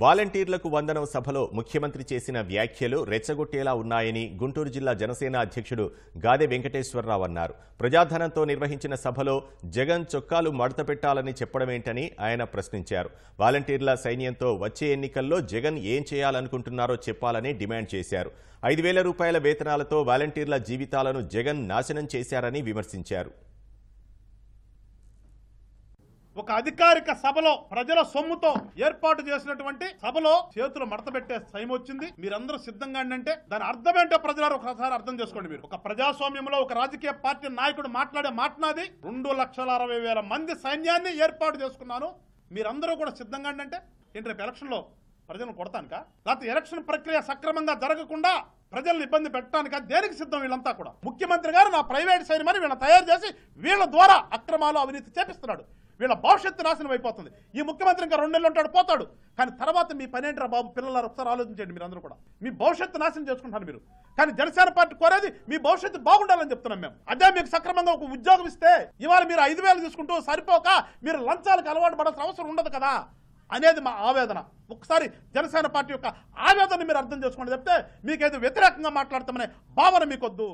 వాలంటీర్లకు వందనం సభలో ముఖ్యమంత్రి చేసిన వ్యాఖ్యలు రెచ్చగొట్టేలా ఉన్నాయని గుంటూరు జిల్లా జనసేన అధ్యక్షుడు గాదె వెంకటేశ్వరరావు అన్నారు ప్రజాధనంతో నిర్వహించిన సభలో జగన్ చొక్కాలు మడత పెట్టాలని చెప్పడమేంటని ఆయన ప్రశ్నించారు వాలంటీర్ల సైన్యంతో వచ్చే ఎన్నికల్లో జగన్ ఏం చేయాలనుకుంటున్నారో చెప్పాలని డిమాండ్ చేశారు ఐదు రూపాయల వేతనాలతో వాలంటీర్ల జీవితాలను జగన్ నాశనం చేశారని విమర్శించారు ఒక అధికారిక సభలో ప్రజల సొమ్ముతో ఏర్పాటు చేసినటువంటి సభలో చేతులు మడతబెట్టే సైమ్ వచ్చింది మీరందరూ సిద్ధంగా అంటే దాని అర్థం ఏంటో ప్రజలు ఒకసారి అర్థం చేసుకోండి మీరు ఒక ప్రజాస్వామ్యంలో ఒక రాజకీయ పార్టీ నాయకుడు మాట్లాడే మాట్లాది రెండు లక్షల అరవై వేల మంది సైన్యాన్ని ఏర్పాటు చేసుకున్నాను మీరందరూ కూడా సిద్ధంగా అంటే ఏంటి రేపు ఎలక్షన్లో ప్రజలను కొడతానుక లేకపోతే ఎలక్షన్ ప్రక్రియ సక్రమంగా జరగకుండా ప్రజలను ఇబ్బంది పెట్టడానికి దేనికి సిద్ధం వీళ్ళంతా కూడా ముఖ్యమంత్రి గారు నా ప్రైవేట్ మరి వీళ్ళని తయారు చేసి వీళ్ళ ద్వారా అక్రమాలు అవినీతి చేపిస్తున్నాడు వీళ్ళ భవిష్యత్తు నాశనం అయిపోతుంది ఈ ముఖ్యమంత్రి ఇంకా రెండు నెలలు ఉంటాడు పోతాడు కానీ తర్వాత మీ పనేంటరా బాబు పిల్లలు ఒకసారి ఆలోచించండి మీరు అందరూ కూడా మీ భవిష్యత్తు నాశనం చేసుకుంటారు మీరు కానీ జనసేన పార్టీ కోరేది మీ భవిష్యత్తు బాగుండాలని చెప్తున్నాం మేము అదే మీకు సక్రమంగా ఒక ఉద్యోగం ఇస్తే ఇవాళ మీరు ఐదు వేలు తీసుకుంటూ సరిపోక మీరు లంచాలకు అలవాటు పడాల్సిన అవసరం ఉండదు కదా అనేది మా ఆవేదన ఒకసారి జనసేన పార్టీ యొక్క ఆవేదన మీరు అర్థం చేసుకోండి చెప్తే మీకేదో వ్యతిరేకంగా మాట్లాడతామనే భావన మీకొద్దు